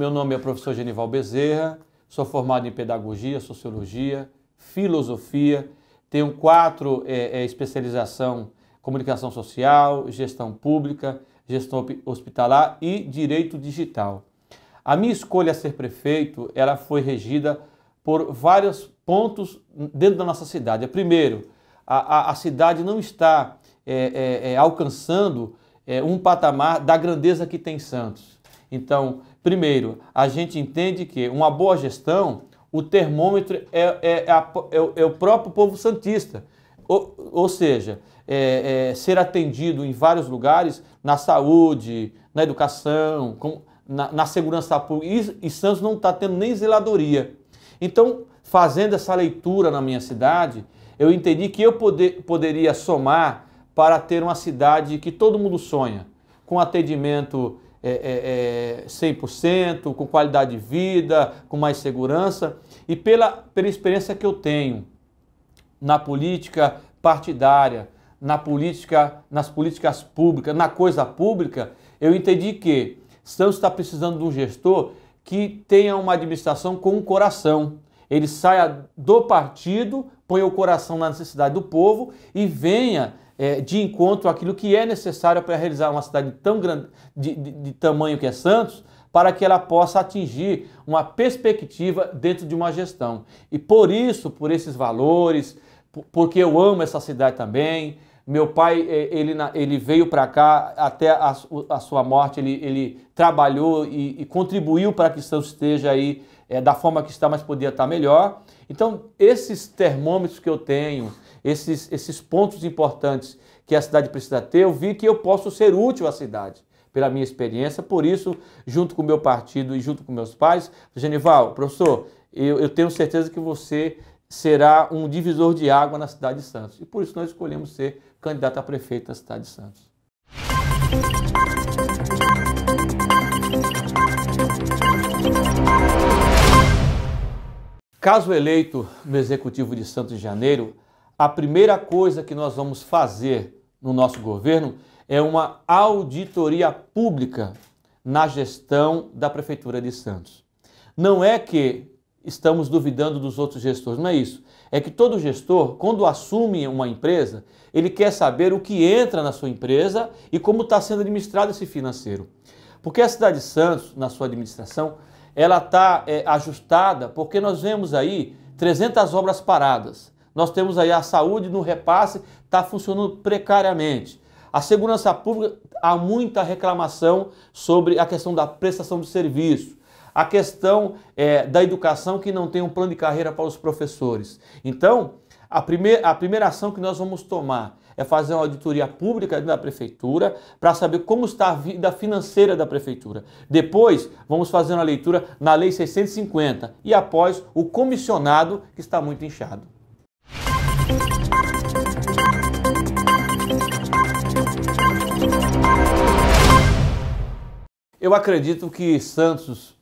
Meu nome é professor Genival Bezerra, sou formado em pedagogia, sociologia, filosofia, tenho quatro é, é, especialização comunicação social, gestão pública, gestão hospitalar e direito digital. A minha escolha a ser prefeito, ela foi regida por vários pontos dentro da nossa cidade. Primeiro, a, a, a cidade não está é, é, é alcançando é, um patamar da grandeza que tem Santos. Então, Primeiro, a gente entende que uma boa gestão, o termômetro é, é, é a, é, é o próprio povo santista. Ou, ou seja, é, ser atendido em vários lugares, na saúde, na educação, com, na, na, segurança pública. E, e Santos não está tendo nem zeladoria. Então, fazendo essa leitura na minha cidade, eu entendi que eu poder, poderia somar para ter uma cidade que todo mundo sonha, com atendimento é, é, 100%, é, com qualidade de vida, com mais segurança. E pela, pela experiência que eu tenho na política partidária, na política, nas políticas públicas, na coisa pública, eu entendi que Santos está precisando de um gestor que tenha uma administração com o um coração. Ele saia do partido ponha o coração na necessidade do povo e venha é, de encontro àquilo que é necessário para realizar uma cidade tão grande, de, de, de tamanho que é Santos, para que ela possa atingir uma perspectiva dentro de uma gestão. E por isso, por esses valores, porque eu amo essa cidade também, meu pai, é, ele, ele veio para cá até a, a, sua morte, ele, ele trabalhou e, e contribuiu para que Santos esteja aí é, da forma que está, mas podia estar melhor. Então, esses termômetros que eu tenho, esses, esses pontos importantes que a cidade precisa ter, eu vi que eu posso ser útil à cidade pela minha experiência. Por isso, junto com o meu partido e junto com meus pais, Genival, professor, eu, eu, tenho certeza que você será um divisor de água na cidade de Santos. E por isso nós escolhemos ser candidato a prefeito da cidade de Santos. Caso eleito no Executivo de Santos de Janeiro, a primeira coisa que nós vamos fazer no nosso governo é uma auditoria pública na gestão da Prefeitura de Santos. Não é que estamos duvidando dos outros gestores, não é isso. É que todo gestor, quando assume uma empresa, ele quer saber o que entra na sua empresa e como está sendo administrado esse financeiro. Porque a cidade de Santos, na sua administração, ela está é, ajustada porque nós vemos aí 300 obras paradas. Nós temos aí a saúde no repasse, está funcionando precariamente. A segurança pública, há muita reclamação sobre a questão da prestação de serviço. A questão é, da educação que não tem um plano de carreira para os professores. Então, a, primeir, a primeira ação que nós vamos tomar é fazer uma auditoria pública da prefeitura para saber como está a vida financeira da prefeitura. Depois, vamos fazer uma leitura na Lei 650 e após o comissionado que está muito inchado. Eu acredito que Santos,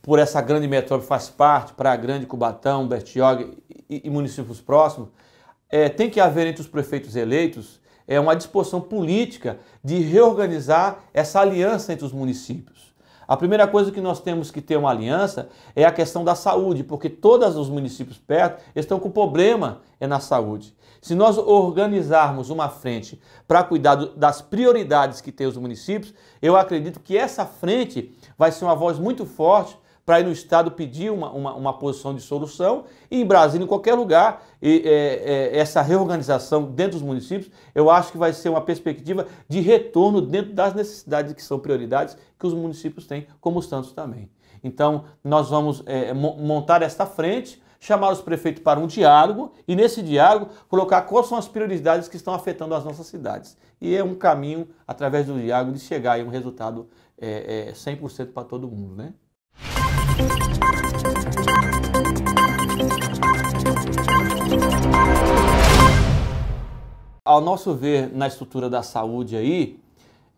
por essa grande metrópole, faz parte para a grande Cubatão, Bertioga e, e municípios próximos, é, tem que haver entre os prefeitos eleitos é uma disposição política de reorganizar essa aliança entre os municípios. A primeira coisa que nós temos que ter uma aliança é a questão da saúde, porque todos os municípios perto estão com problema é na saúde. Se nós organizarmos uma frente para cuidar das prioridades que tem os municípios, eu acredito que essa frente vai ser uma voz muito forte para ir no Estado pedir uma, uma, uma, posição de solução. E em Brasília, em qualquer lugar, e, é, é, essa reorganização dentro dos municípios, eu acho que vai ser uma perspectiva de retorno dentro das necessidades que são prioridades que os municípios têm, como os tantos também. Então, nós vamos é, montar esta frente chamar os prefeitos para um diálogo e, nesse diálogo, colocar quais são as prioridades que estão afetando as nossas cidades. E é um caminho, através do diálogo, de chegar a um resultado é, é, 100% para todo mundo, né? Ao nosso ver, na estrutura da saúde aí,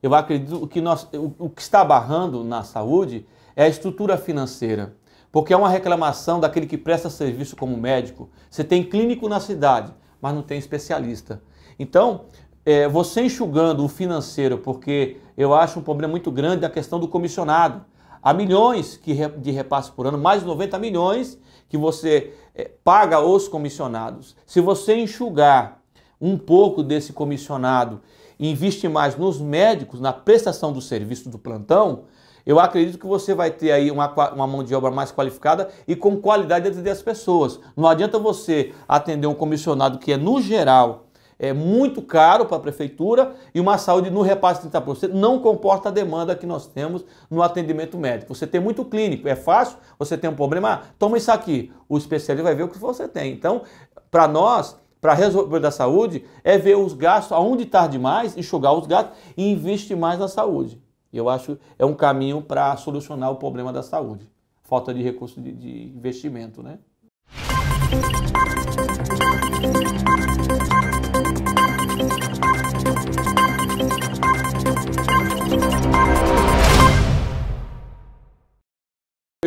eu acredito que nós, o que está barrando na saúde é a estrutura financeira. Porque é uma reclamação daquele que presta serviço como médico. Você tem clínico na cidade, mas não tem especialista. Então, é, você enxugando o financeiro, porque eu acho um problema muito grande a questão do comissionado. Há milhões de repasse por ano, mais de 90 milhões que você eh, paga aos comissionados. Se você enxugar um pouco desse comissionado e investir mais nos médicos, na prestação do serviço do plantão, eu acredito que você vai ter aí uma, uma, mão de obra mais qualificada e com qualidade de atender as pessoas. Não adianta você atender um comissionado que é, no geral, é muito caro para a prefeitura e uma saúde no repasse de 30% não comporta a demanda que nós temos no atendimento médico. Você tem muito clínico, é fácil, você tem um problema, ah, toma isso aqui, o especialista vai ver o que você tem. Então, para nós, para resolver da saúde, é ver os gastos, aonde está demais, enxugar os gastos e investir mais na saúde. Eu acho que é um caminho para solucionar o problema da saúde. Falta de recurso de, de investimento, né?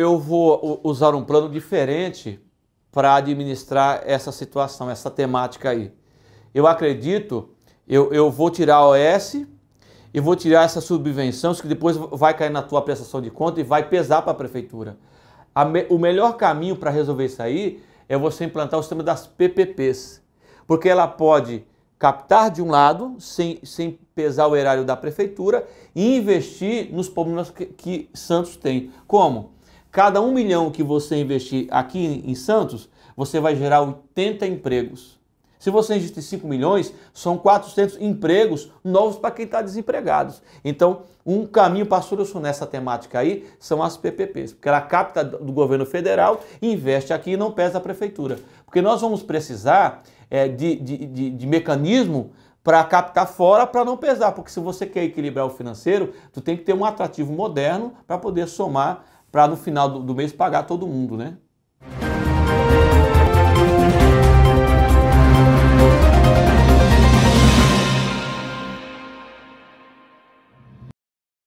eu vou usar um plano diferente para administrar essa situação, essa temática aí. Eu acredito, eu, eu vou tirar a OS e vou tirar essa subvenção, que depois vai cair na tua prestação de conta e vai pesar para a prefeitura. o melhor caminho para resolver isso aí é você implantar o sistema das PPPs, porque ela pode captar de um lado, sem, sem pesar o erário da prefeitura, e investir nos problemas que, que Santos tem. Como? Cada um milhão que você investir aqui em Santos, você vai gerar 80 empregos. Se você investir 5 milhões, são 400 empregos novos para quem está desempregado. Então, um caminho para a solução nessa temática aí são as PPPs, porque ela capta do governo federal, investe aqui e não pesa a prefeitura. Porque nós vamos precisar é, de, de, de, de mecanismo para captar fora para não pesar, porque se você quer equilibrar o financeiro, tu tem que ter um atrativo moderno para poder somar para no final do, do mês pagar todo mundo, né?